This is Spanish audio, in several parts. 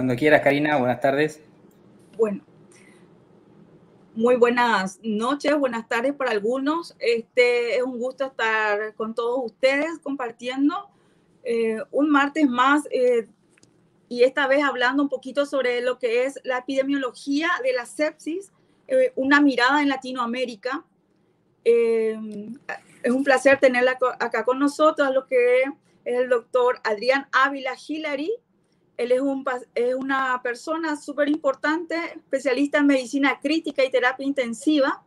Cuando quieras, Karina, buenas tardes. Bueno, muy buenas noches, buenas tardes para algunos. Este es un gusto estar con todos ustedes compartiendo eh, un martes más eh, y esta vez hablando un poquito sobre lo que es la epidemiología de la sepsis, eh, una mirada en Latinoamérica. es un placer tenerla acá con nosotros, lo que es el doctor Adrián Ávila Hillary, él es, un, es una persona súper importante, especialista en medicina crítica y terapia intensiva,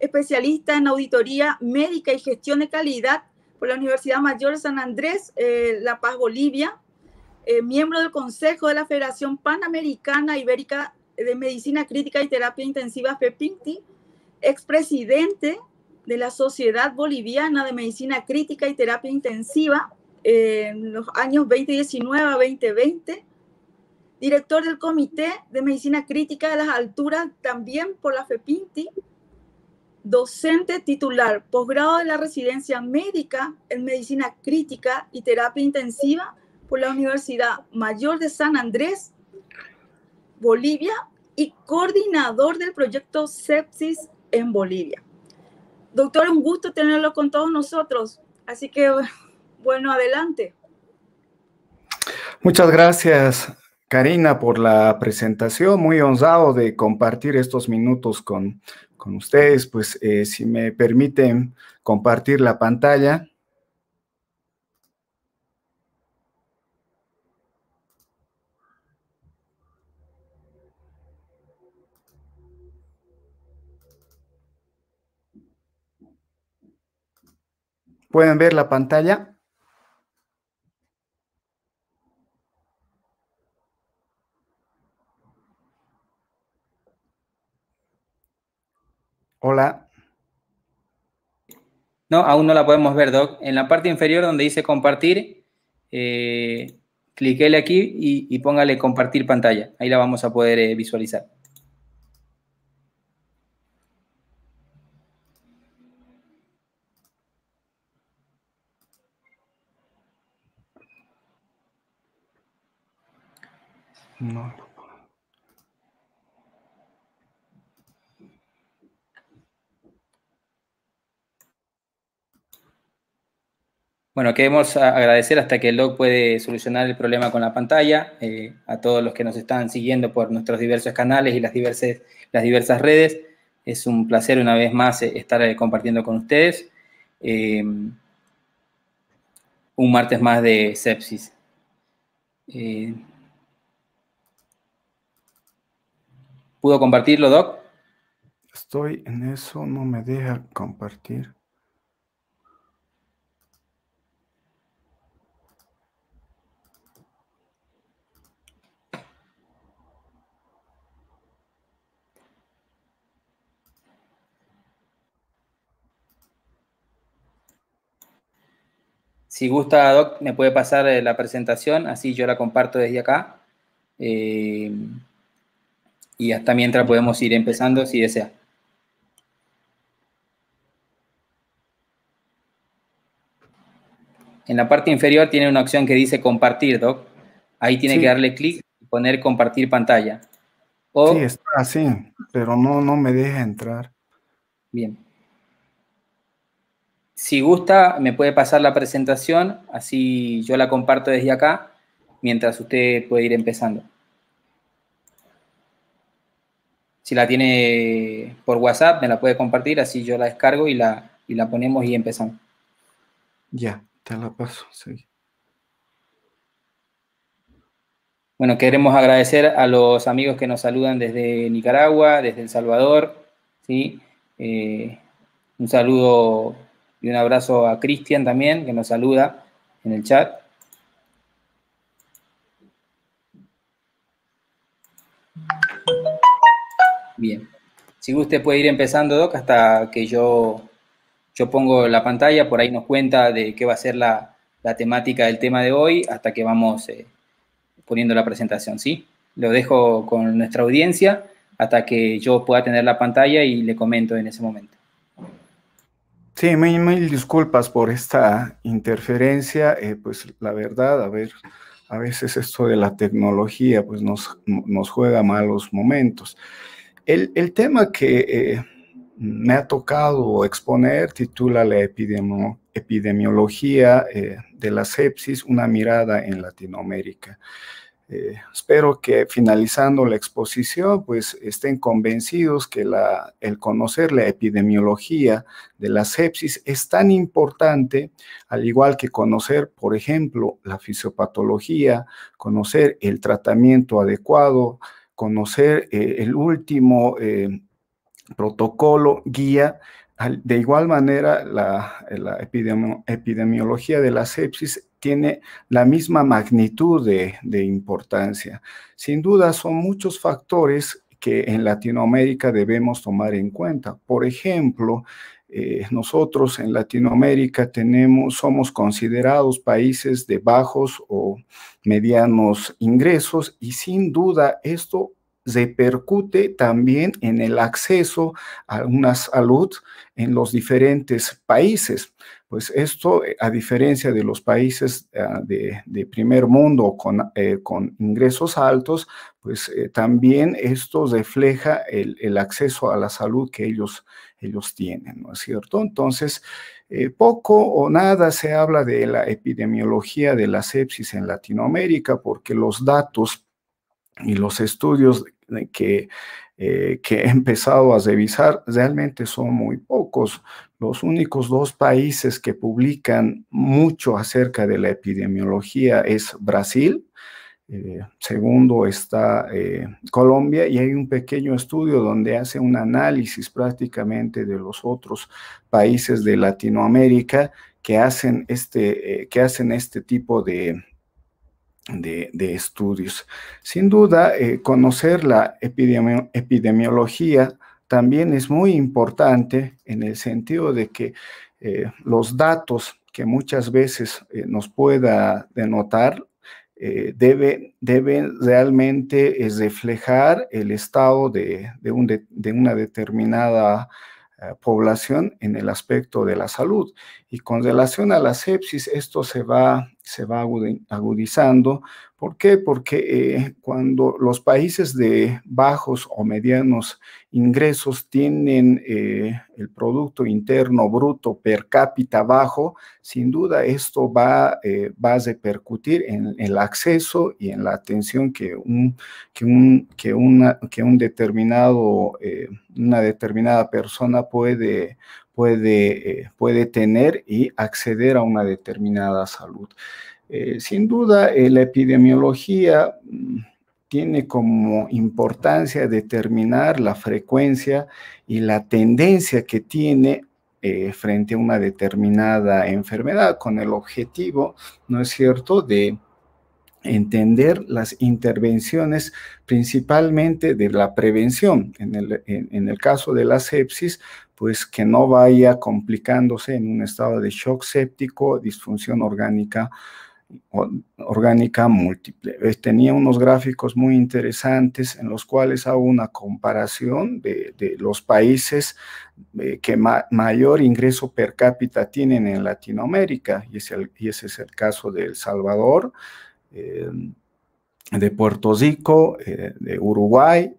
especialista en auditoría médica y gestión de calidad por la Universidad Mayor de San Andrés, eh, La Paz, Bolivia, eh, miembro del Consejo de la Federación Panamericana Ibérica de Medicina Crítica y Terapia Intensiva, FEPINTI, expresidente de la Sociedad Boliviana de Medicina Crítica y Terapia Intensiva eh, en los años 2019 a 2020, director del Comité de Medicina Crítica de las Alturas, también por la FEPINTI, docente titular, posgrado de la residencia médica en Medicina Crítica y Terapia Intensiva por la Universidad Mayor de San Andrés, Bolivia, y coordinador del proyecto Sepsis en Bolivia. Doctor, un gusto tenerlo con todos nosotros. Así que, bueno, adelante. Muchas gracias, Karina, por la presentación. Muy honrado de compartir estos minutos con, ustedes. Pues eh, si me permiten compartir la pantalla. ¿Pueden ver la pantalla? Hola. No, aún no la podemos ver, Doc. En la parte inferior donde dice compartir, eh, aquí y, póngale compartir pantalla. Ahí la vamos a poder eh, visualizar. No. Bueno, queremos agradecer hasta que el Doc puede solucionar el problema con la pantalla, eh, a todos los que nos están siguiendo por nuestros diversos canales y las, las diversas redes. Es un placer una vez más eh, estar eh, compartiendo con ustedes. un martes más de sepsis. ¿Pudo compartirlo, Doc? Estoy en eso, no me deja compartir. Si gusta, Doc, me puede pasar eh, la presentación, así yo la comparto desde acá. Eh, y hasta mientras podemos ir empezando si desea. En la parte inferior tiene una opción que dice compartir, Doc. Ahí tiene que darle clic y poner compartir pantalla. sí, está así, pero no, no me deja entrar. Bien. Si gusta, me puede pasar la presentación, así yo la comparto desde acá, mientras usted puede ir empezando. Si la tiene por WhatsApp, me la puede compartir, así yo la descargo y la, la ponemos y empezamos. Ya, te la paso. Bueno, queremos agradecer a los amigos que nos saludan desde Nicaragua, desde El Salvador, ¿sí? Eh, un saludo y un abrazo a Cristian también, que nos saluda en el chat. Bien. Si usted puede ir empezando, Doc, hasta que yo, yo pongo la pantalla, por ahí nos cuenta de qué va a ser la, la temática del tema de hoy, hasta que vamos eh, poniendo la presentación, ¿sí? Lo dejo con nuestra audiencia hasta que yo pueda tener la pantalla y le comento en ese momento. Sí, mil, disculpas por esta interferencia. Eh, pues la verdad, a ver, a veces esto de la tecnología pues nos, nos juega malos momentos. El, tema que eh, me ha tocado exponer titula la epidemiología eh, de la sepsis, una mirada en Latinoamérica. Eh, espero que finalizando la exposición, pues estén convencidos que el conocer la epidemiología de la sepsis es tan importante, al igual que conocer, por ejemplo, la fisiopatología, conocer el tratamiento adecuado, conocer eh, el último eh, protocolo guía. De igual manera, la, epidemiología de la sepsis tiene la misma magnitud de, importancia. Sin duda, son muchos factores que en Latinoamérica debemos tomar en cuenta. Por ejemplo, eh, nosotros en Latinoamérica tenemos, somos considerados países de bajos o medianos ingresos y sin duda esto repercute también en el acceso a una salud en los diferentes países. Pues esto, eh, a diferencia de los países ah, de, primer mundo con, eh, ingresos altos, pues eh, también esto refleja el, acceso a la salud que ellos, tienen, ¿no es cierto? Entonces, poco o nada se habla de la epidemiología de la sepsis en Latinoamérica porque los datos y los estudios que, que he empezado a revisar realmente son muy pocos los únicos dos países que publican mucho acerca de la epidemiología es Brasil, eh, segundo está eh, Colombia y hay un pequeño estudio donde hace un análisis prácticamente de los otros países de Latinoamérica que hacen este, eh, que hacen este tipo de, de, estudios. Sin duda, conocer la epidemiología también es muy importante en el sentido de que eh, los datos que muchas veces eh, nos pueda denotar eh, deben realmente reflejar el estado de, de, de una determinada población en el aspecto de la salud. Y con relación a la sepsis, esto se va se va agudizando. ¿Por qué? Porque eh, cuando los países de bajos o medianos ingresos tienen eh, el Producto Interno Bruto per cápita bajo, sin duda esto va, eh, va a repercutir en, el acceso y en la atención que un, que un, que una, que un determinado, una determinada persona puede eh, puede, tener y acceder a una determinada salud. Eh, sin duda, eh, la epidemiología mm, tiene como importancia determinar la frecuencia y la tendencia que tiene frente a una determinada enfermedad con el objetivo, ¿no es cierto?, de entender las intervenciones principalmente de la prevención. En el, en el, caso de la sepsis, pues que no vaya complicándose en un estado de shock séptico, disfunción orgánica, orgánica múltiple. Eh, tenía unos gráficos muy interesantes en los cuales hago una comparación de, los países eh, que mayor ingreso per cápita tienen en Latinoamérica, y, ese es el caso de El Salvador, eh, de Puerto Rico, de Uruguay,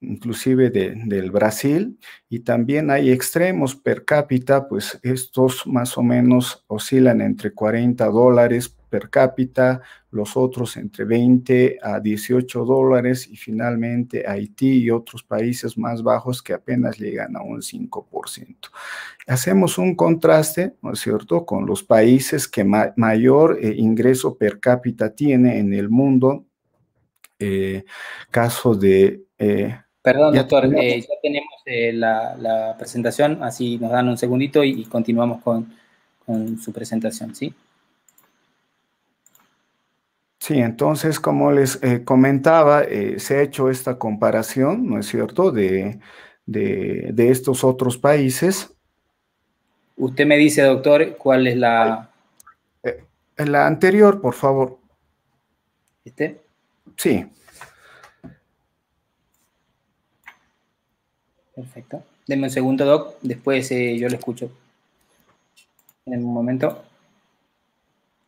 inclusive del Brasil, y también hay extremos per cápita, pues estos más o menos oscilan entre 40 dólares per cápita, los otros entre 20 a 18 dólares, y finalmente Haití y otros países más bajos que apenas llegan a un 5%. Hacemos un contraste, ¿no es cierto?, con los países que mayor eh, ingreso per cápita tiene en el mundo, eh, caso de... Eh, Perdón, doctor, eh, ya tenemos eh, la, presentación, así nos dan un segundito y, continuamos con, su presentación, ¿sí? Sí, entonces, como les eh, comentaba, se ha hecho esta comparación, ¿no es cierto?, de, de, estos otros países. Usted me dice, doctor, cuál es la... la anterior, por favor. ¿Este? Sí. Perfecto. Deme un segundo, Doc. Después eh, yo lo escucho. En un momento.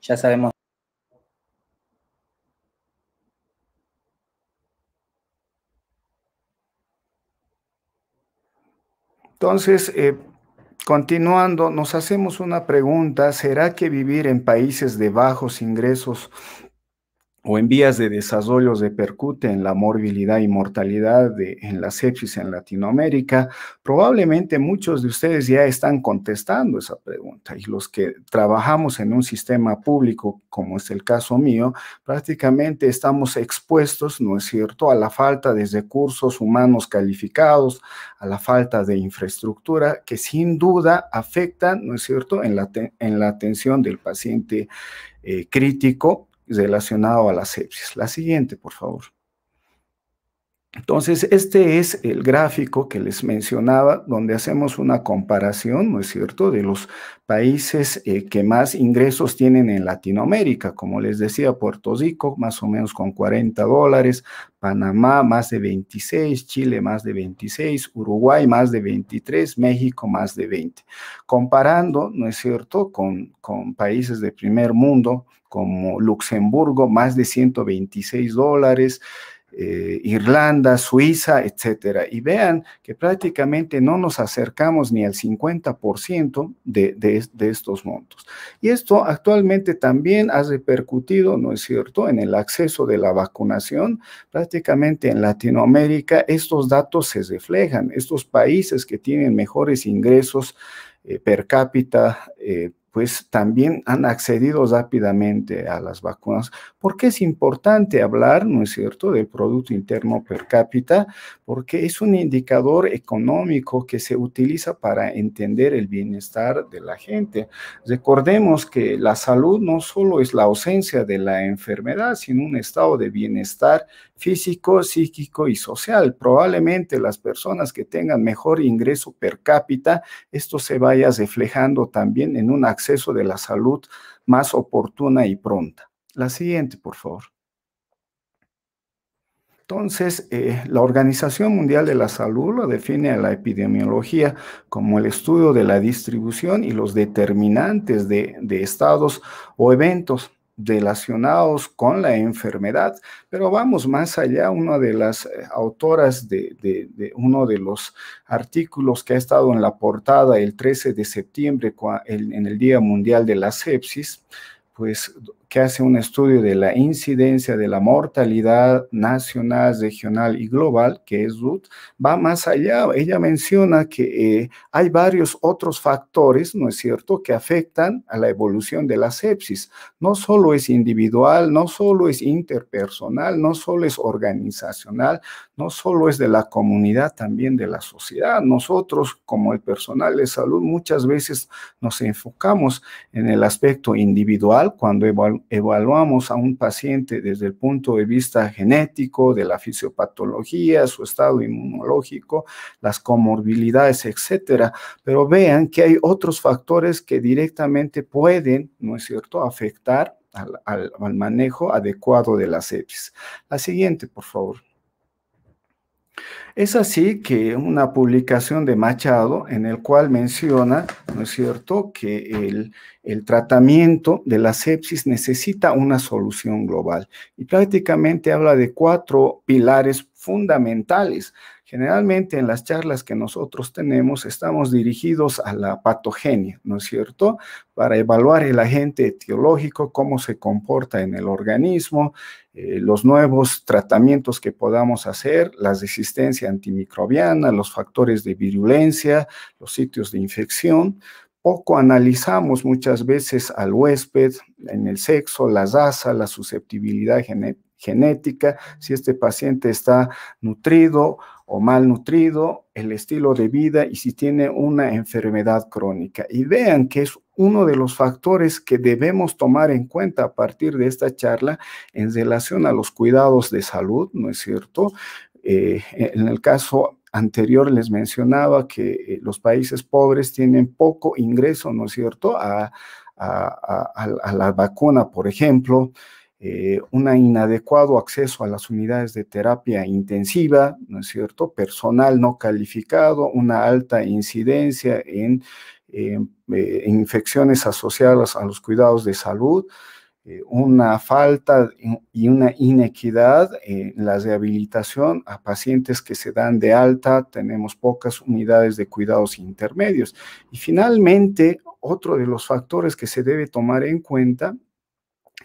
Ya sabemos. Entonces, eh, continuando, nos hacemos una pregunta. ¿Será que vivir en países de bajos ingresos o en vías de desarrollo percute en la morbilidad y mortalidad de, en la sepsis en Latinoamérica, probablemente muchos de ustedes ya están contestando esa pregunta y los que trabajamos en un sistema público, como es el caso mío, prácticamente estamos expuestos, ¿no es cierto?, a la falta de recursos humanos calificados, a la falta de infraestructura que sin duda afecta, ¿no es cierto?, en la, atención del paciente eh, crítico relacionado a la sepsis. La siguiente, por favor. Entonces, este es el gráfico que les mencionaba, donde hacemos una comparación, ¿no es cierto?, de los países eh, que más ingresos tienen en Latinoamérica. Como les decía, Puerto Rico, más o menos con 40 dólares, Panamá, más de 26, Chile, más de 26, Uruguay, más de 23, México, más de 20. Comparando, ¿no es cierto?, con, con países de primer mundo, como Luxemburgo, más de 126 dólares, eh, Irlanda, Suiza, etcétera. Y vean que prácticamente no nos acercamos ni al 50% de, de, de, estos montos. Y esto actualmente también ha repercutido, ¿no es cierto?, en el acceso de la vacunación. Prácticamente en Latinoamérica estos datos se reflejan. Estos países que tienen mejores ingresos eh, per cápita, eh, pues también han accedido rápidamente a las vacunas, porque es importante hablar, ¿no es cierto?, del Producto Interno Per cápita, porque es un indicador económico que se utiliza para entender el bienestar de la gente. Recordemos que la salud no solo es la ausencia de la enfermedad, sino un estado de bienestar físico, psíquico y social. Probablemente las personas que tengan mejor ingreso per cápita, esto se vaya reflejando también en un acceso de la salud más oportuna y pronta. La siguiente, por favor. Entonces, eh, la Organización Mundial de la Salud lo define a la epidemiología como el estudio de la distribución y los determinantes de, estados o eventos relacionados con la enfermedad. Pero vamos más allá, una de las eh, autoras de, de, uno de los artículos que ha estado en la portada el 13 de septiembre en el Día Mundial de la Sepsis, pues que hace un estudio de la incidencia de la mortalidad nacional, regional y global, que es Ruth, va más allá. Ella menciona que eh, hay varios otros factores, ¿no es cierto?, que afectan a la evolución de la sepsis. No solo es individual, no solo es interpersonal, no solo es organizacional, no solo es de la comunidad, también de la sociedad. Nosotros, como el personal de salud, muchas veces nos enfocamos en el aspecto individual cuando evaluamos evaluamos a un paciente desde el punto de vista genético, de la fisiopatología, su estado inmunológico, las comorbilidades, etcétera, pero vean que hay otros factores que directamente pueden, ¿no es cierto?, afectar al, al, manejo adecuado de las EPIs. La siguiente, por favor. Es así que una publicación de Machado en el cual menciona, ¿no es cierto?, que el, el, tratamiento de la sepsis necesita una solución global. Y prácticamente habla de cuatro pilares fundamentales Generalmente en las charlas que nosotros tenemos estamos dirigidos a la patogenia, ¿no es cierto? Para evaluar el agente etiológico, cómo se comporta en el organismo, eh, los nuevos tratamientos que podamos hacer, la resistencia antimicrobiana, los factores de virulencia, los sitios de infección. Poco analizamos muchas veces al huésped en el sexo, la raza, la susceptibilidad genética genética, si este paciente está nutrido o mal nutrido, el estilo de vida y si tiene una enfermedad crónica. Y vean que es uno de los factores que debemos tomar en cuenta a partir de esta charla en relación a los cuidados de salud, ¿no es cierto? Eh, en el caso anterior les mencionaba que eh, los países pobres tienen poco ingreso, ¿no es cierto?, a, a la vacuna, por ejemplo eh, un inadecuado acceso a las unidades de terapia intensiva, ¿no es cierto? Personal no calificado, una alta incidencia en, eh, infecciones asociadas a los cuidados de salud, eh, una falta y una inequidad en la rehabilitación a pacientes que se dan de alta, tenemos pocas unidades de cuidados intermedios. Y finalmente, otro de los factores que se debe tomar en cuenta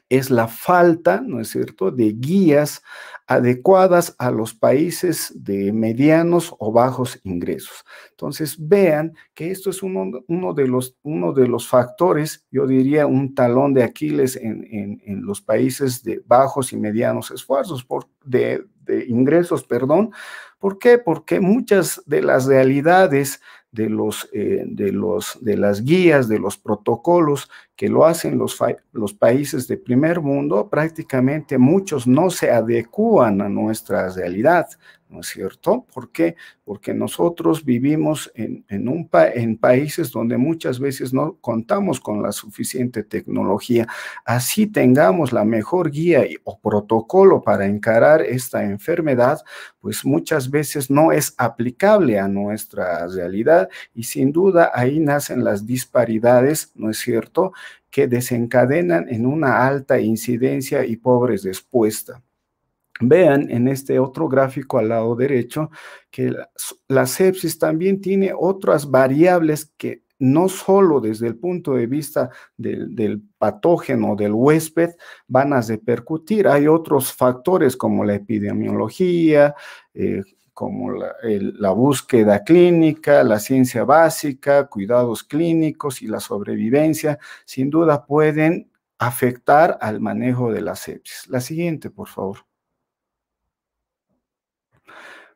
es la falta, ¿no es cierto?, de guías adecuadas a los países de medianos o bajos ingresos. Entonces, vean que esto es uno, de, los, uno de los factores, yo diría un talón de Aquiles en, los países de bajos y medianos esfuerzos, por, de, ingresos, perdón. ¿Por qué? Porque muchas de las realidades de, los, eh, de, los, de las guías, de los protocolos que lo hacen los, países de primer mundo, prácticamente muchos no se adecúan a nuestra realidad, ¿no es cierto? ¿Por qué? Porque nosotros vivimos en, un en países donde muchas veces no contamos con la suficiente tecnología. Así tengamos la mejor guía o protocolo para encarar esta enfermedad, pues muchas veces no es aplicable a nuestra realidad y sin duda ahí nacen las disparidades, ¿no es cierto? que desencadenan en una alta incidencia y pobres respuesta. Vean en este otro gráfico al lado derecho que la, sepsis también tiene otras variables que no solo desde el punto de vista del, patógeno, del huésped, van a repercutir. Hay otros factores como la epidemiología, eh, como la, búsqueda clínica, la ciencia básica, cuidados clínicos y la sobrevivencia, sin duda pueden afectar al manejo de la sepsis. La siguiente, por favor.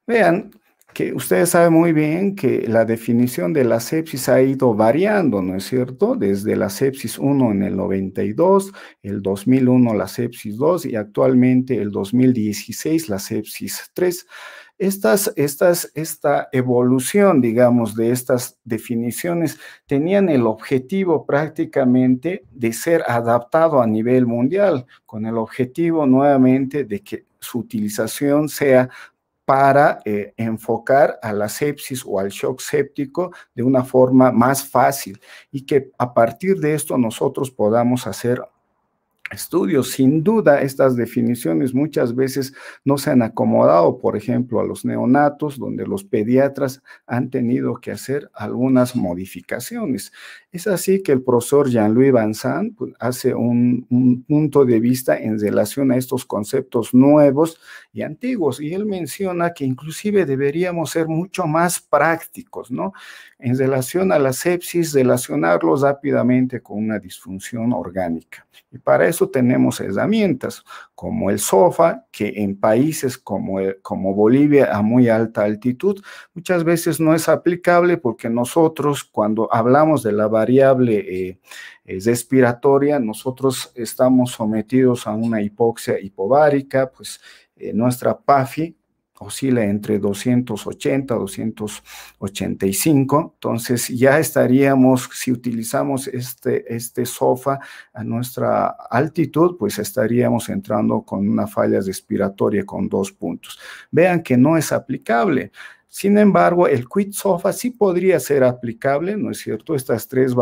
Vean que ustedes saben muy bien que la definición de la sepsis ha ido variando, ¿no es cierto? Desde la sepsis 1 en el 92, el 2001 la sepsis 2 y actualmente el 2016 la sepsis 3. Estas, estas, esta evolución, digamos, de estas definiciones tenían el objetivo prácticamente de ser adaptado a nivel mundial, con el objetivo nuevamente de que su utilización sea para eh, enfocar a la sepsis o al shock séptico de una forma más fácil y que a partir de esto nosotros podamos hacer estudios. Sin duda, estas definiciones muchas veces no se han acomodado, por ejemplo, a los neonatos, donde los pediatras han tenido que hacer algunas modificaciones. Es así que el profesor Jean-Louis Vincent pues, hace un, punto de vista en relación a estos conceptos nuevos y antiguos, y él menciona que inclusive deberíamos ser mucho más prácticos, ¿no? En relación a la sepsis, relacionarlos rápidamente con una disfunción orgánica. Y para eso tenemos herramientas como el SOFA, que en países como, como Bolivia a muy alta altitud, muchas veces no es aplicable porque nosotros cuando hablamos de la variable eh, respiratoria, nosotros estamos sometidos a una hipoxia hipovárica, pues eh, nuestra PAFI oscila entre 280 285, entonces ya estaríamos, si utilizamos este, este SOFA a nuestra altitud, pues estaríamos entrando con una falla respiratoria con dos puntos. Vean que no es aplicable. Sin embargo, el quit sofa sí podría ser aplicable, ¿no es cierto? Estas tres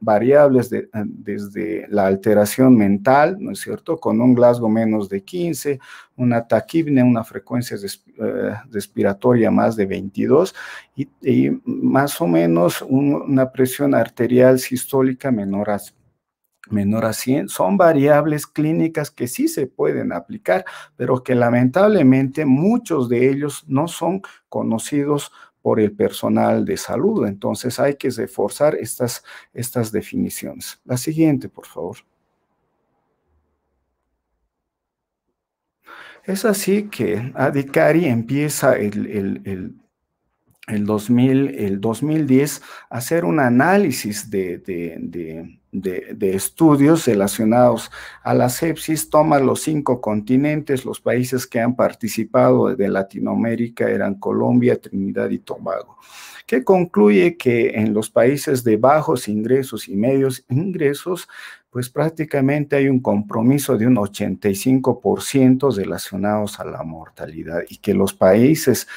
variables eh, desde la alteración mental, ¿no es cierto? Con un Glasgow menos de 15, una taquipnea, una frecuencia eh, respiratoria más de 22 y, más o menos una presión arterial sistólica menor a menor a 100 son variables clínicas que sí se pueden aplicar, pero que lamentablemente muchos de ellos no son conocidos por el personal de salud. Entonces hay que reforzar estas, estas definiciones. La siguiente, por favor. Es así que Adicari empieza el el, 2000, el 2010 hacer un análisis de, estudios relacionados a la sepsis, toma los cinco continentes, los países que han participado de Latinoamérica eran Colombia, Trinidad y Tobago, que concluye que en los países de bajos ingresos y medios ingresos, pues prácticamente hay un compromiso de un 85% relacionados a la mortalidad y que los países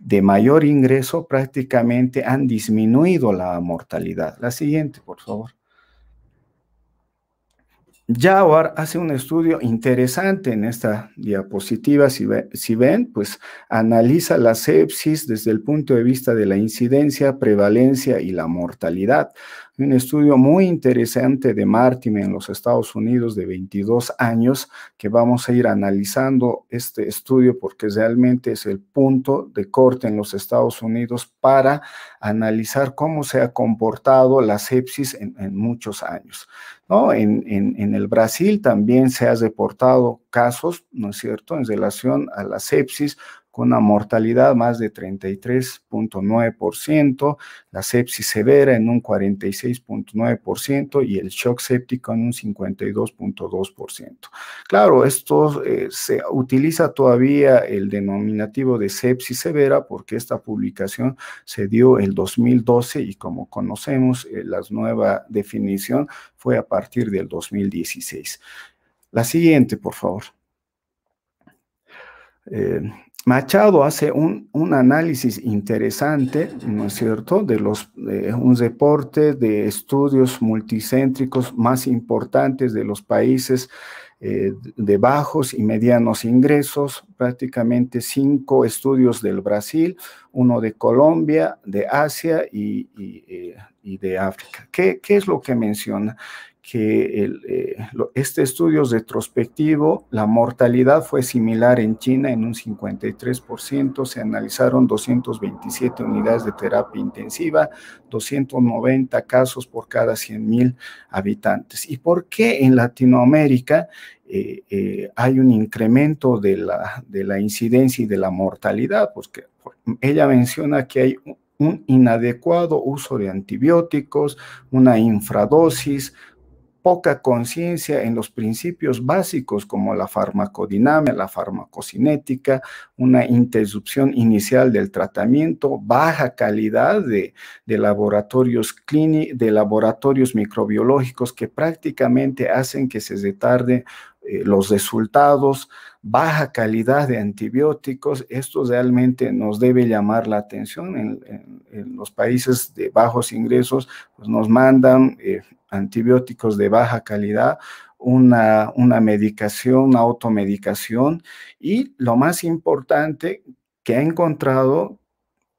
de mayor ingreso prácticamente han disminuido la mortalidad. La siguiente, por favor. Jawar hace un estudio interesante en esta diapositiva. Si, si, ven, pues analiza la sepsis desde el punto de vista de la incidencia, prevalencia y la mortalidad un estudio muy interesante de Martin en los Estados Unidos de 22 años, que vamos a ir analizando este estudio porque realmente es el punto de corte en los Estados Unidos para analizar cómo se ha comportado la sepsis en, muchos años. ¿no? En, en, en, el Brasil también se ha reportado casos, ¿no es cierto?, en relación a la sepsis una mortalidad más de 33.9%, la sepsis severa en un 46.9% y el shock séptico en un 52.2%. Claro, esto eh, se utiliza todavía el denominativo de sepsis severa porque esta publicación se dio el 2012 y como conocemos eh, la nueva definición fue a partir del 2016. La siguiente, por favor. Eh, Machado hace un, análisis interesante, ¿no es cierto?, de los un reporte de estudios multicéntricos más importantes de los países eh, de bajos y medianos ingresos, prácticamente cinco estudios del Brasil, uno de Colombia, de Asia y, eh, de África. ¿Qué, es lo que menciona? que eh, este estudio es retrospectivo, la mortalidad fue similar en China en un 53%, se analizaron 227 unidades de terapia intensiva, 290 casos por cada 100.000 habitantes. ¿Y por qué en Latinoamérica eh, eh, hay un incremento de la incidencia y de la mortalidad? Porque pues ella menciona que hay un inadecuado uso de antibióticos, una infradosis, poca conciencia en los principios básicos como la farmacodinámica, la farmacocinética, una interrupción inicial del tratamiento, baja calidad de, laboratorios clínicos, de laboratorios microbiológicos que prácticamente hacen que se retarde eh, los resultados baja calidad de antibióticos, esto realmente nos debe llamar la atención. En, los países de bajos ingresos pues nos mandan eh, antibióticos de baja calidad, una, una medicación, una automedicación y lo más importante que ha encontrado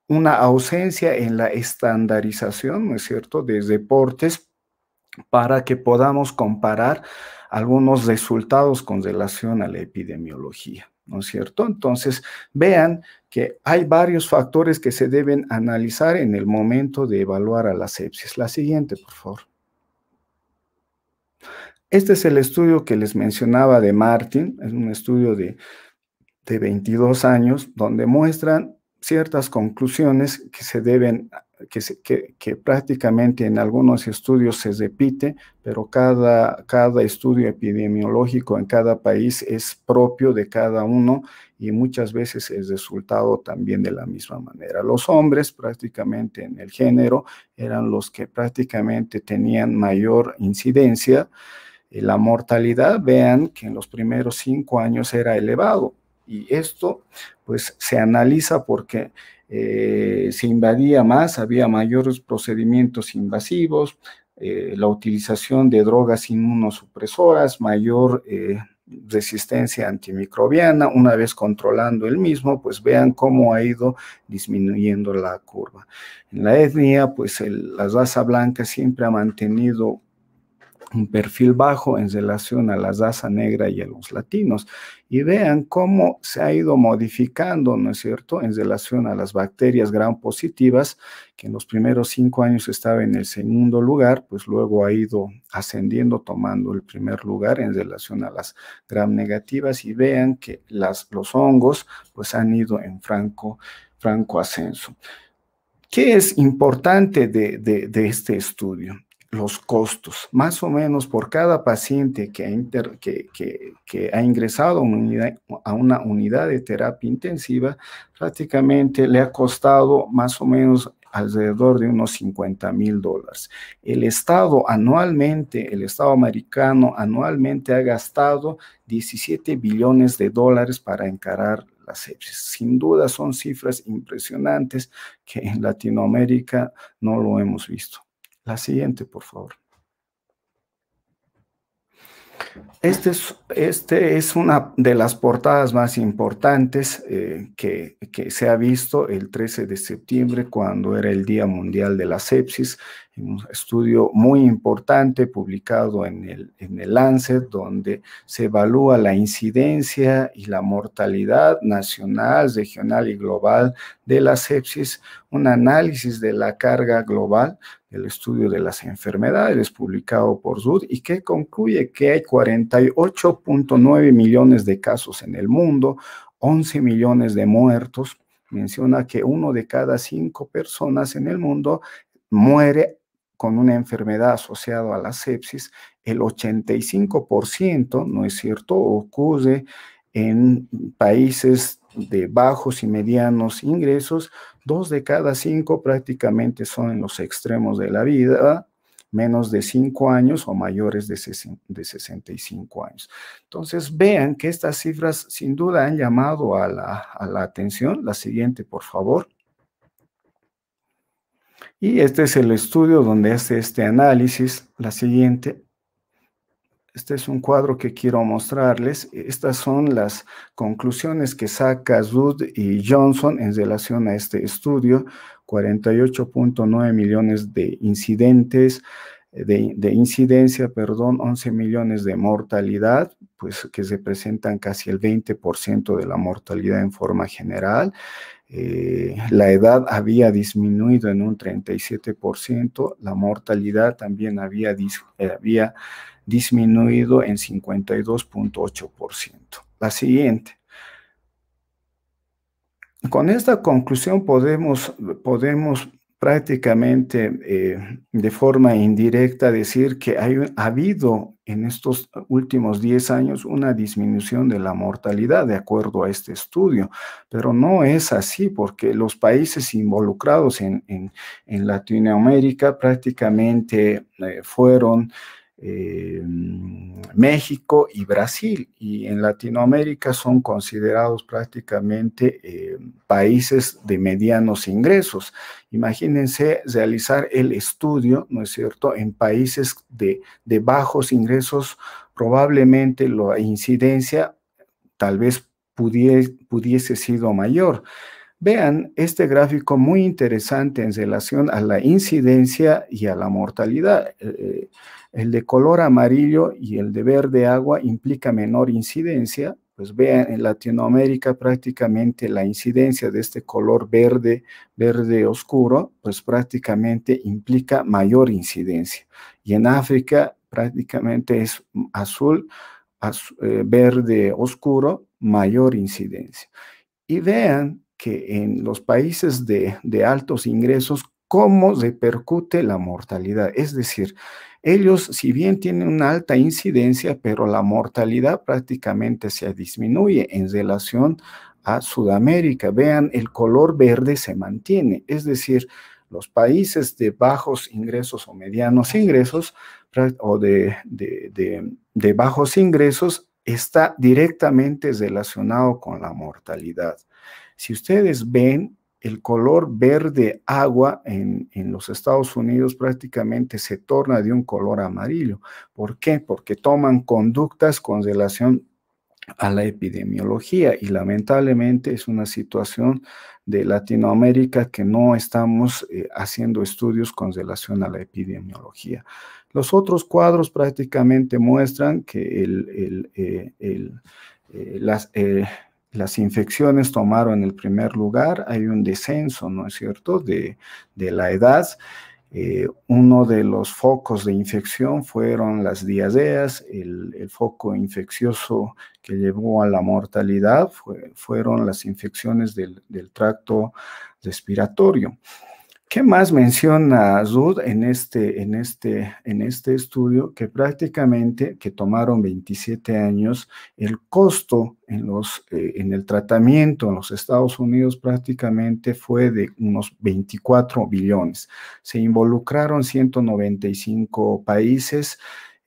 una ausencia en la estandarización, ¿no es cierto?, de deportes para que podamos comparar algunos resultados con relación a la epidemiología. ¿no es cierto? Entonces, vean que hay varios factores que se deben analizar en el momento de evaluar a la sepsis. La siguiente, por favor. Este es el estudio que les mencionaba de Martin, es un estudio de, 22 años, donde muestran ciertas conclusiones que se deben que, prácticamente en algunos estudios se repite, pero cada, cada estudio epidemiológico en cada país es propio de cada uno y muchas veces es resultado también de la misma manera. Los hombres prácticamente en el género eran los que prácticamente tenían mayor incidencia. Eh, la mortalidad, vean que en los primeros cinco años era elevado. Y esto pues se analiza porque eh, se invadía más, había mayores procedimientos invasivos, eh, la utilización de drogas inmunosupresoras, mayor eh, resistencia antimicrobiana, una vez controlando el mismo, pues vean cómo ha ido disminuyendo la curva. En la etnia, pues la raza blanca siempre ha mantenido un perfil bajo en relación a la raza negra y a los latinos. Y vean cómo se ha ido modificando, ¿no es cierto?, en relación a las bacterias gram positivas, que en los primeros cinco años estaba en el segundo lugar, pues luego ha ido ascendiendo, tomando el primer lugar en relación a las gram negativas. Y vean que las, los hongos, pues han ido en franco, ascenso. ¿Qué es importante de este estudio? los costos. Más o menos por cada paciente que ha, ingresado a una, unidad, de terapia intensiva, prácticamente le ha costado más o menos alrededor de unos 50 mil dólares. El Estado anualmente, el Estado americano anualmente ha gastado 17 billones de dólares para encarar las sepsis. Sin duda son cifras impresionantes que en Latinoamérica no lo hemos visto. La siguiente, por favor. Este es, este es, una de las portadas más importantes eh, que, que, se ha visto el 13 de septiembre, cuando era el Día Mundial de la Sepsis un estudio muy importante publicado en el, en el Lancet, donde se evalúa la incidencia y la mortalidad nacional, regional y global de la sepsis, un análisis de la carga global el estudio de las enfermedades publicado por SUD y que concluye que hay 48.9 millones de casos en el mundo, 11 millones de muertos. Menciona que uno de cada cinco personas en el mundo muere con una enfermedad asociada a la sepsis, el 85%, ¿no es cierto?, ocurre en países de bajos y medianos ingresos, dos de cada cinco prácticamente son en los extremos de la vida, menos de cinco años o mayores de, 65 años. Entonces, vean que estas cifras sin duda han llamado a la atención. La siguiente, por favor. Y este es el estudio donde hace este análisis. La siguiente. Este es un cuadro que quiero mostrarles. Estas son las conclusiones que saca Zud y Johnson en relación a este estudio. 48.9 millones de incidentes, de, incidencia, perdón, 11 millones de mortalidad, pues que se presentan casi el 20% de la mortalidad en forma general. Eh, la edad había disminuido en un 37%, la mortalidad también había, eh, había disminuido en 52.8%. La siguiente. Con esta conclusión podemos, podemos prácticamente eh, de forma indirecta decir que hay, ha habido en estos últimos 10 años una disminución de la mortalidad de acuerdo a este estudio, pero no es así porque los países involucrados en, en, Latinoamérica prácticamente eh, fueron eh, México y Brasil. Y en Latinoamérica son considerados prácticamente eh, países de medianos ingresos. Imagínense realizar el estudio, ¿no es cierto?, en países de, bajos ingresos, probablemente la incidencia tal vez pudiese, pudiese sido mayor. Vean este gráfico muy interesante en relación a la incidencia y a la mortalidad. Eh, el de color amarillo y el de verde agua implica menor incidencia, pues vean, en Latinoamérica prácticamente la incidencia de este color verde, verde oscuro, pues prácticamente implica mayor incidencia. Y en África prácticamente es azul, eh, verde oscuro, mayor incidencia. Y vean que en los países de altos ingresos cómo repercute la mortalidad. Es decir, ellos, si bien tienen una alta incidencia, pero la mortalidad prácticamente se disminuye en relación a Sudamérica. Vean, el color verde se mantiene, es decir, los países de bajos ingresos o medianos ingresos o de, de bajos ingresos está directamente relacionado con la mortalidad. Si ustedes ven, el color verde agua en, los Estados Unidos prácticamente se torna de un color amarillo. ¿Por qué? Porque toman conductas con relación a la epidemiología y lamentablemente es una situación de Latinoamérica que no estamos eh, haciendo estudios con relación a la epidemiología. Los otros cuadros prácticamente muestran que el, eh, eh, las, las infecciones tomaron el primer lugar, hay un descenso, ¿no es cierto?, de, la edad. Eh, uno de los focos de infección fueron las diarreas, el, foco infeccioso que llevó a la mortalidad fueron las infecciones del tracto respiratorio. ¿Qué más menciona Zud en este, en, este, en este estudio? Que prácticamente, que tomaron 27 años, el costo en, los, eh, en el tratamiento en los Estados Unidos prácticamente fue de unos 24 billones. Se involucraron 195 países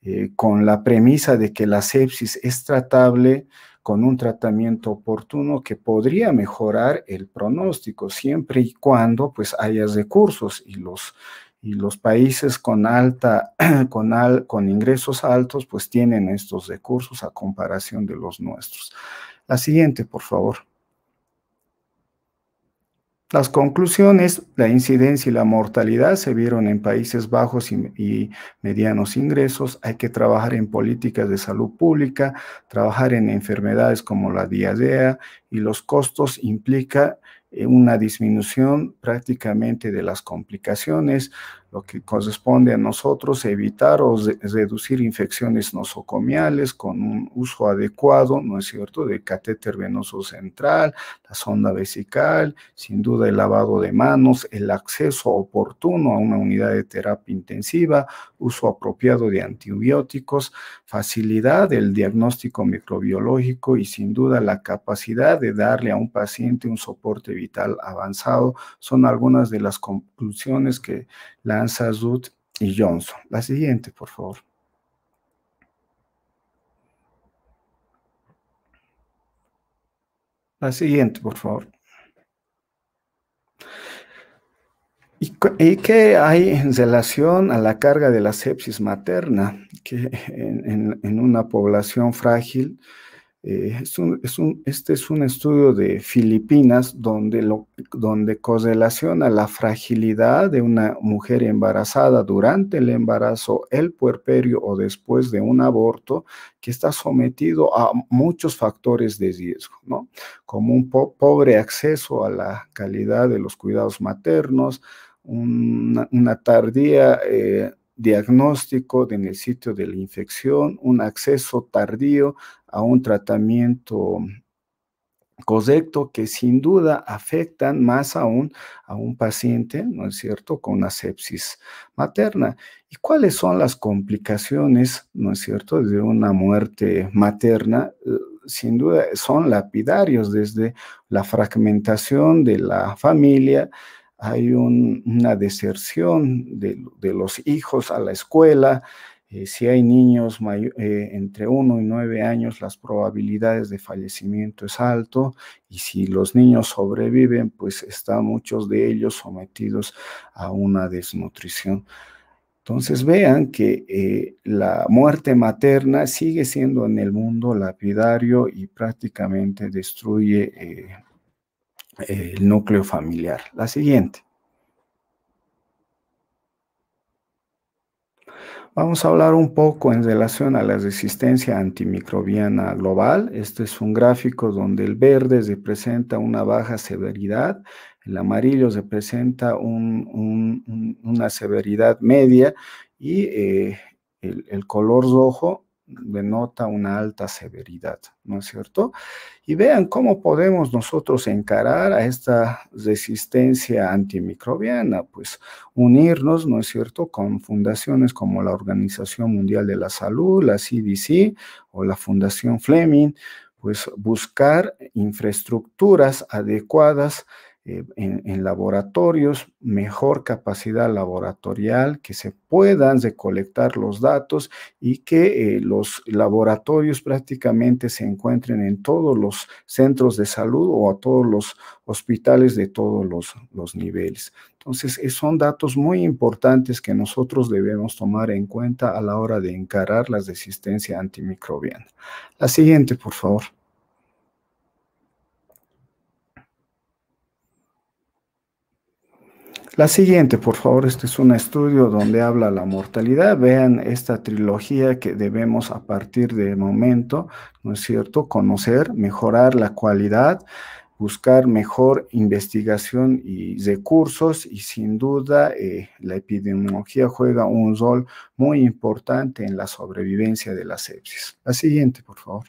eh, con la premisa de que la sepsis es tratable con un tratamiento oportuno que podría mejorar el pronóstico, siempre y cuando pues haya recursos y los, y los países con alta, con, con ingresos altos pues tienen estos recursos a comparación de los nuestros. La siguiente, por favor. Las conclusiones, la incidencia y la mortalidad se vieron en países bajos y, medianos ingresos. Hay que trabajar en políticas de salud pública, trabajar en enfermedades como la diarrea y los costos implica eh, una disminución prácticamente de las complicaciones, lo que corresponde a nosotros evitar o reducir infecciones nosocomiales con un uso adecuado, ¿no es cierto?, de catéter venoso central, la sonda vesical, sin duda el lavado de manos, el acceso oportuno a una unidad de terapia intensiva, uso apropiado de antibióticos, facilidad del diagnóstico microbiológico y sin duda la capacidad de darle a un paciente un soporte vital avanzado son algunas de las conclusiones que la Sazud y Johnson. La siguiente, por favor. La siguiente, por favor. ¿Y, qué hay en relación a la carga de la sepsis materna? Que en una población frágil eh, este es un estudio de Filipinas donde, lo, donde correlaciona la fragilidad de una mujer embarazada durante el embarazo, el puerperio o después de un aborto que está sometido a muchos factores de riesgo, ¿no? como un pobre acceso a la calidad de los cuidados maternos, una, una tardía... Eh, diagnóstico en el sitio de la infección, un acceso tardío a un tratamiento correcto que sin duda afectan más aún a un paciente, ¿no es cierto?, con una sepsis materna. ¿Y cuáles son las complicaciones, ¿no es cierto?, de una muerte materna? Eh, sin duda son lapidarios desde la fragmentación de la familia, hay una deserción de los hijos a la escuela, eh, si hay niños eh, entre 1 y 9 años, las probabilidades de fallecimiento es alto y si los niños sobreviven, pues están muchos de ellos sometidos a una desnutrición. Entonces vean que eh, la muerte materna sigue siendo en el mundo lapidario y prácticamente destruye el núcleo familiar. La siguiente. Vamos a hablar un poco en relación a la resistencia antimicrobiana global. Este es un gráfico donde el verde representa una baja severidad, el amarillo representa presenta una severidad media y eh, el color rojo denota una alta severidad, ¿no es cierto? Y vean cómo podemos nosotros encarar a esta resistencia antimicrobiana, pues unirnos, ¿no es cierto?, con fundaciones como la Organización Mundial de la Salud, la CDC o la Fundación Fleming, pues buscar infraestructuras adecuadas eh, en, laboratorios, mejor capacidad laboratorial, que se puedan recolectar los datos y que eh, los laboratorios prácticamente se encuentren en todos los centros de salud o a todos los hospitales de todos los, los niveles. Entonces, eh, son datos muy importantes que nosotros debemos tomar en cuenta a la hora de encarar la resistencia antimicrobiana. La siguiente, por favor. La siguiente, por favor, este es un estudio donde habla la mortalidad. Vean esta trilogía que debemos a partir de momento, ¿no es cierto?, conocer, mejorar la cualidad, buscar mejor investigación y recursos y sin duda eh, la epidemiología juega un rol muy importante en la sobrevivencia de las sepsis. La siguiente, por favor.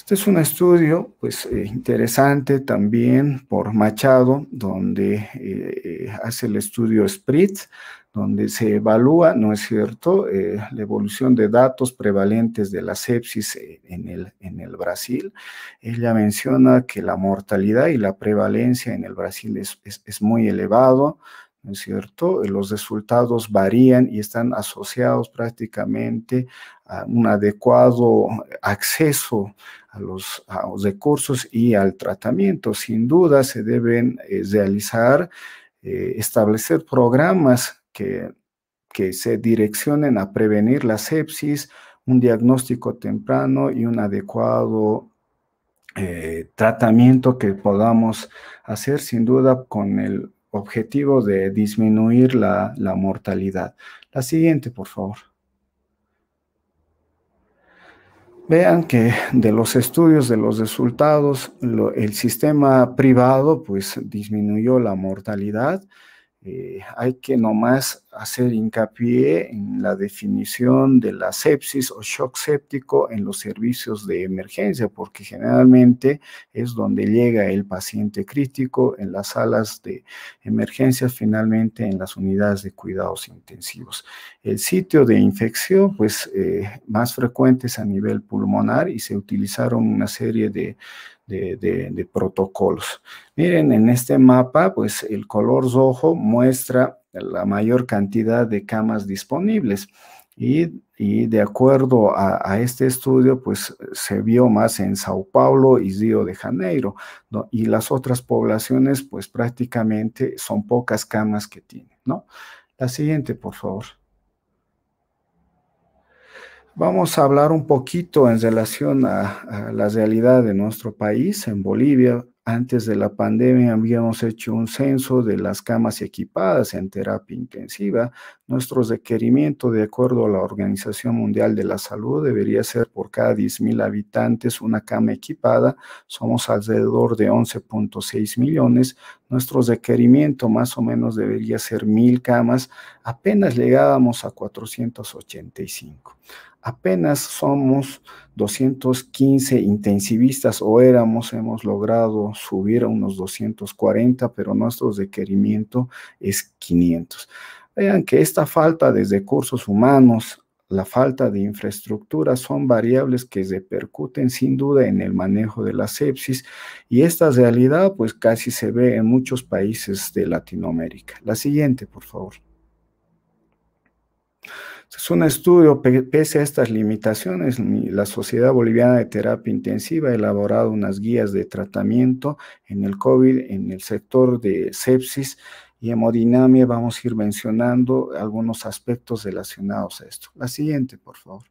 Este es un estudio pues, eh, interesante también por Machado, donde eh, eh, hace el estudio Spritz, donde se evalúa, ¿no es cierto?, la evolución de datos prevalentes de la sepsis en el, en el Brasil. Ella menciona que la mortalidad y la prevalencia en el Brasil es muy elevado, ¿no es cierto? Los resultados varían y están asociados prácticamente a un adecuado acceso a los, recursos y al tratamiento. Sin duda se deben eh, realizar, eh, establecer programas que, que se direccionen a prevenir la sepsis, un diagnóstico temprano y un adecuado eh, tratamiento que podamos hacer sin duda con el objetivo de disminuir la, mortalidad. La siguiente, por favor. Vean que de los estudios, de los resultados, el sistema privado pues disminuyó la mortalidad, eh, hay que nomás hacer hincapié en la definición de la sepsis o shock séptico en los servicios de emergencia, porque generalmente es donde llega el paciente crítico, en las salas de emergencia, finalmente en las unidades de cuidados intensivos. El sitio de infección, pues, eh, más frecuente es a nivel pulmonar y se utilizaron una serie de de, protocolos. Miren, en este mapa, pues el color rojo muestra la mayor cantidad de camas disponibles y, de acuerdo a, este estudio, pues se vio más en Sao Paulo y Río de Janeiro ¿no? y las otras poblaciones, pues prácticamente son pocas camas que tienen, ¿no? La siguiente, por favor. Vamos a hablar un poquito en relación a, la realidad de nuestro país, en Bolivia. Antes de la pandemia habíamos hecho un censo de las camas equipadas en terapia intensiva. Nuestro requerimiento, de acuerdo a la Organización Mundial de la Salud, debería ser por cada 10.000 habitantes una cama equipada. Somos alrededor de 11.6 millones. Nuestro requerimiento más o menos debería ser 1.000 camas. Apenas llegábamos a 485 apenas somos 215 intensivistas o éramos, hemos logrado subir a unos 240, pero nuestro requerimiento es 500. Vean que esta falta de recursos humanos, la falta de infraestructura son variables que repercuten sin duda en el manejo de la sepsis y esta realidad pues casi se ve en muchos países de Latinoamérica. La siguiente, por favor. Es un estudio, pese a estas limitaciones, la Sociedad Boliviana de Terapia Intensiva ha elaborado unas guías de tratamiento en el COVID, en el sector de sepsis y hemodinamia. Vamos a ir mencionando algunos aspectos relacionados a esto. La siguiente, por favor.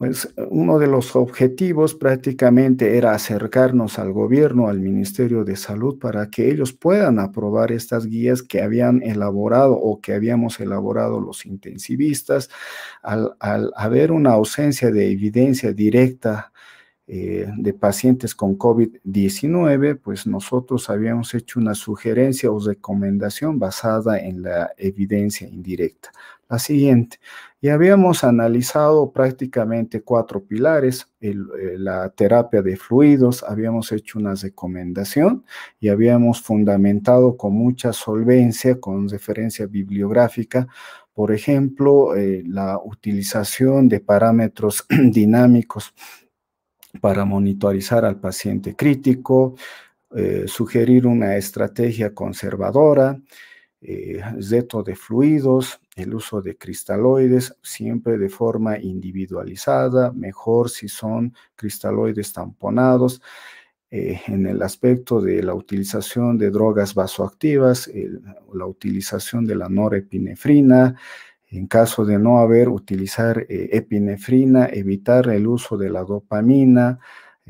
Pues uno de los objetivos prácticamente era acercarnos al gobierno, al Ministerio de Salud, para que ellos puedan aprobar estas guías que habían elaborado o que habíamos elaborado los intensivistas. Al, haber una ausencia de evidencia directa eh, de pacientes con COVID-19, pues nosotros habíamos hecho una sugerencia o recomendación basada en la evidencia indirecta. La siguiente, y habíamos analizado prácticamente cuatro pilares, eh, la terapia de fluidos, habíamos hecho una recomendación y habíamos fundamentado con mucha solvencia, con referencia bibliográfica, por ejemplo, eh, la utilización de parámetros dinámicos para monitorizar al paciente crítico, eh, sugerir una estrategia conservadora, Zeto eh, de fluidos, el uso de cristaloides, siempre de forma individualizada, mejor si son cristaloides tamponados. Eh, en el aspecto de la utilización de drogas vasoactivas, la utilización de la norepinefrina, en caso de no haber, utilizar eh, epinefrina, evitar el uso de la dopamina,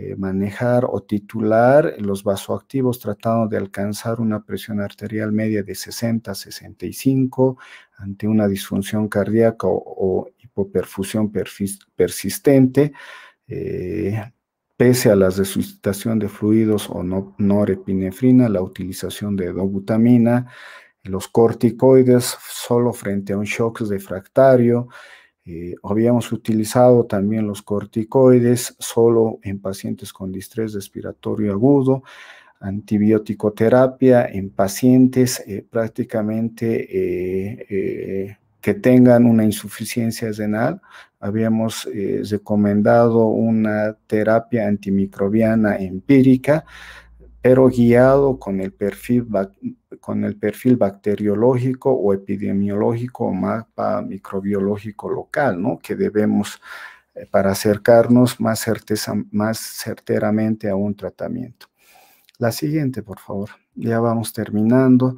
eh, manejar o titular los vasoactivos tratando de alcanzar una presión arterial media de 60 a 65 ante una disfunción cardíaca o, hipoperfusión persistente. Eh, pese a la resucitación de fluidos o no, norepinefrina, la utilización de dobutamina, los corticoides solo frente a un shock refractario, eh, habíamos utilizado también los corticoides solo en pacientes con distrés respiratorio agudo, antibiótico terapia en pacientes eh, prácticamente eh, que tengan una insuficiencia renal. Habíamos recomendado una terapia antimicrobiana empírica, pero guiado con el perfil con el perfil bacteriológico o epidemiológico o mapa microbiológico local, ¿no? que debemos eh, para acercarnos más, certeza, más certeramente a un tratamiento. La siguiente, por favor. Ya vamos terminando.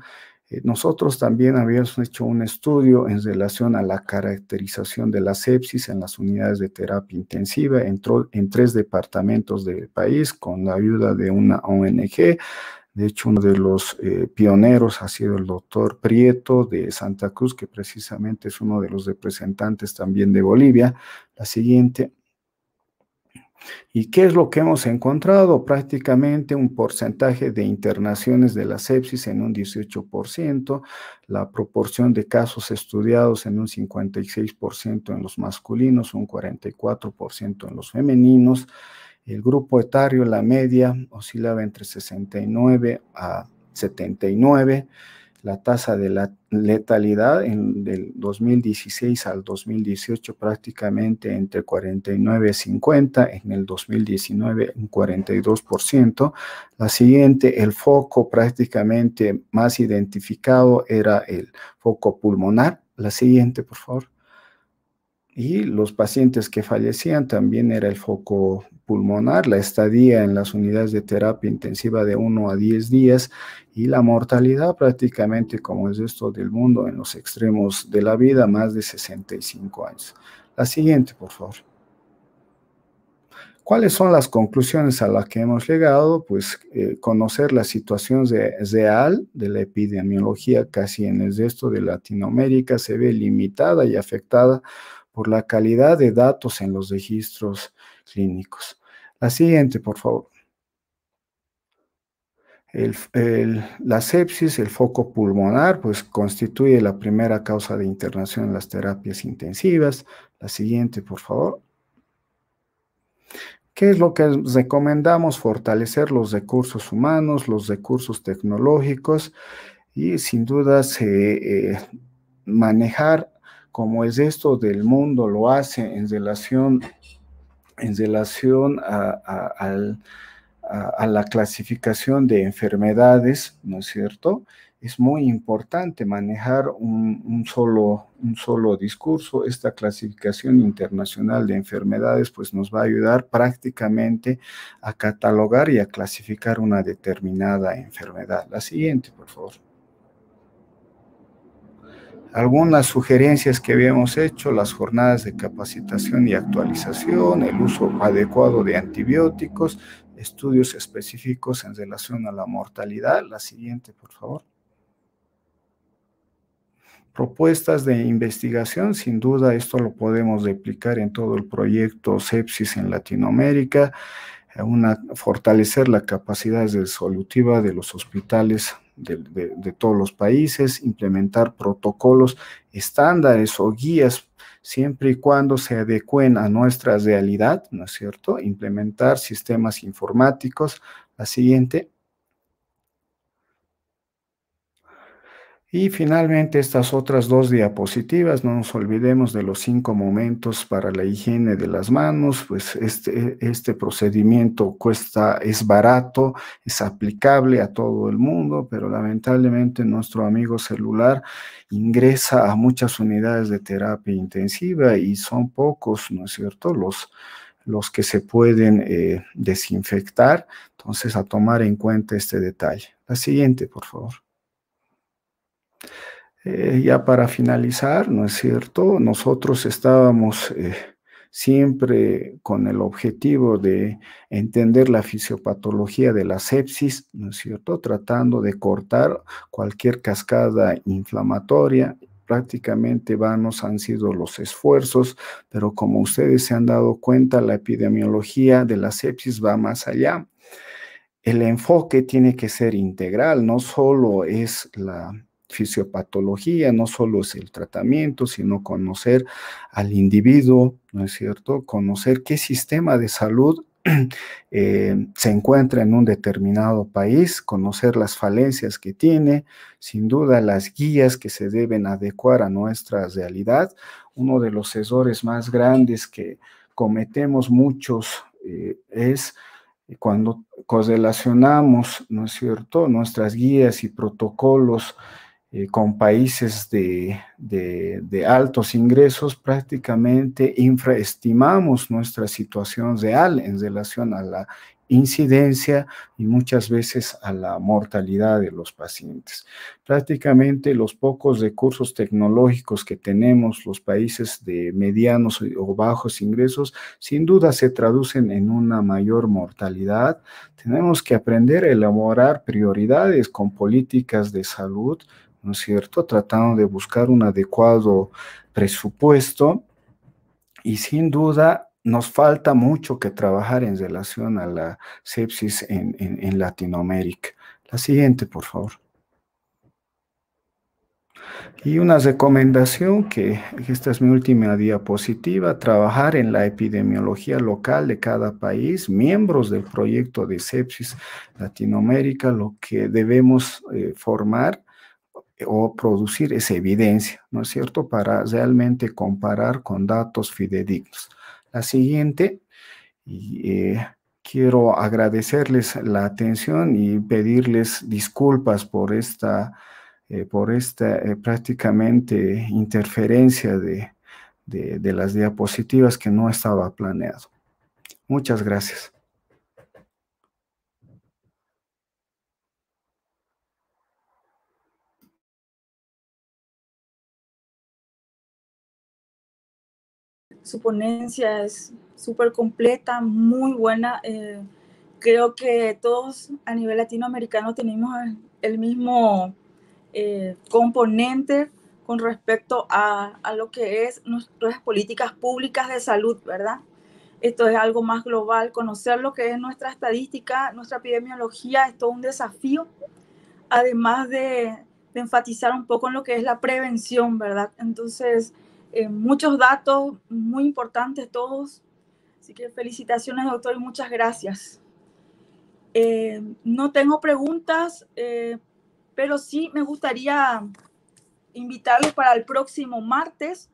Eh, nosotros también habíamos hecho un estudio en relación a la caracterización de la sepsis en las unidades de terapia intensiva en tres departamentos del país con la ayuda de una ONG de hecho, uno de los eh, pioneros ha sido el doctor Prieto de Santa Cruz, que precisamente es uno de los representantes también de Bolivia. La siguiente. ¿Y qué es lo que hemos encontrado? Prácticamente un porcentaje de internaciones de la sepsis en un 18%, la proporción de casos estudiados en un 56% en los masculinos, un 44% en los femeninos, el grupo etario, la media, oscilaba entre 69 a 79. La tasa de la letalidad en, del 2016 al 2018 prácticamente entre 49 y 50, en el 2019 un 42%. La siguiente, el foco prácticamente más identificado era el foco pulmonar. La siguiente, por favor y los pacientes que fallecían también era el foco pulmonar, la estadía en las unidades de terapia intensiva de 1 a 10 días y la mortalidad prácticamente como es esto del mundo en los extremos de la vida, más de 65 años. La siguiente, por favor. ¿Cuáles son las conclusiones a las que hemos llegado? Pues eh, conocer la situación de, real de la epidemiología casi en el resto de Latinoamérica se ve limitada y afectada por la calidad de datos en los registros clínicos. La siguiente, por favor. la sepsis, el foco pulmonar, pues constituye la primera causa de internación en las terapias intensivas. La siguiente, por favor. ¿Qué es lo que recomendamos? Fortalecer los recursos humanos, los recursos tecnológicos y sin duda eh, manejar como es esto del mundo, lo hace en relación, en relación a, la clasificación de enfermedades, ¿no es cierto? es muy importante manejar un, solo, un, solo, discurso. Esta clasificación internacional de enfermedades pues, nos va a ayudar prácticamente a catalogar y a clasificar una determinada enfermedad. La siguiente, por favor algunas sugerencias que habíamos hecho, las jornadas de capacitación y actualización, el uso adecuado de antibióticos, estudios específicos en relación a la mortalidad. La siguiente, por favor. Propuestas de investigación, sin duda esto lo podemos replicar en todo el proyecto Sepsis en Latinoamérica, eh, fortalecer la capacidad resolutiva de los hospitales de, todos los países, implementar protocolos estándares o guías siempre y cuando se adecuen a nuestra realidad, ¿no es cierto? Implementar sistemas informáticos. La siguiente, Y finalmente estas otras dos diapositivas, no nos olvidemos de los cinco momentos para la higiene de las manos, pues este, este procedimiento cuesta, es barato, es aplicable a todo el mundo, pero lamentablemente nuestro amigo celular ingresa a muchas unidades de terapia intensiva y son pocos, ¿no es cierto?, los, los que se pueden eh, desinfectar. Entonces, a tomar en cuenta este detalle. La siguiente, por favor. Eh, ya para finalizar, ¿no es cierto? Nosotros estábamos eh, siempre con el objetivo de entender la fisiopatología de la sepsis, ¿no es cierto? Tratando de cortar cualquier cascada inflamatoria. Prácticamente vanos han sido los esfuerzos, pero como ustedes se han dado cuenta, la epidemiología de la sepsis va más allá. El enfoque tiene que ser integral, no solo es la fisiopatología, no solo es el tratamiento, sino conocer al individuo, ¿no es cierto? Conocer qué sistema de salud eh, se encuentra en un determinado país, conocer las falencias que tiene, sin duda las guías que se deben adecuar a nuestra realidad. Uno de los errores más grandes que cometemos muchos eh, es cuando correlacionamos, ¿no es cierto?, nuestras guías y protocolos eh, con países de, de, altos ingresos, prácticamente infraestimamos nuestra situación real en relación a la incidencia y muchas veces a la mortalidad de los pacientes. Prácticamente los pocos recursos tecnológicos que tenemos los países de medianos o bajos ingresos, sin duda se traducen en una mayor mortalidad. Tenemos que aprender a elaborar prioridades con políticas de salud ¿no es cierto? Tratando de buscar un adecuado presupuesto y sin duda nos falta mucho que trabajar en relación a la sepsis en, Latinoamérica. La siguiente, por favor. Y una recomendación que esta es mi última diapositiva, trabajar en la epidemiología local de cada país, miembros del proyecto de sepsis Latinoamérica, lo que debemos eh, formar o producir esa evidencia, ¿no es cierto?, para realmente comparar con datos fidedignos. La siguiente, y, eh, quiero agradecerles la atención y pedirles disculpas por esta, eh, por esta eh, prácticamente interferencia de, de las diapositivas que no estaba planeado. Muchas gracias. su ponencia es súper completa, muy buena. Eh, creo que todos a nivel latinoamericano tenemos el mismo eh, componente con respecto a, lo que es nuestras políticas públicas de salud, ¿verdad? Esto es algo más global, conocer lo que es nuestra estadística, nuestra epidemiología es todo un desafío, además de, de enfatizar un poco en lo que es la prevención, ¿verdad? Entonces, eh, muchos datos muy importantes todos. Así que felicitaciones, doctor, y muchas gracias. Eh, no tengo preguntas, eh, pero sí me gustaría invitarles para el próximo martes.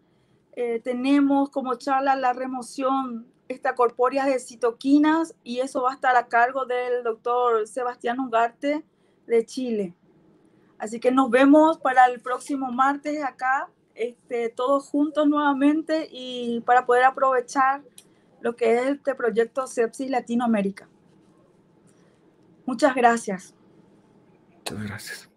tenemos como charla la remoción esta corpórea de citoquinas y eso va a estar a cargo del doctor Sebastián Ugarte de Chile. Así que nos vemos para el próximo martes acá este, todos juntos nuevamente y para poder aprovechar lo que es este proyecto CEPSI Latinoamérica. Muchas gracias. Muchas gracias.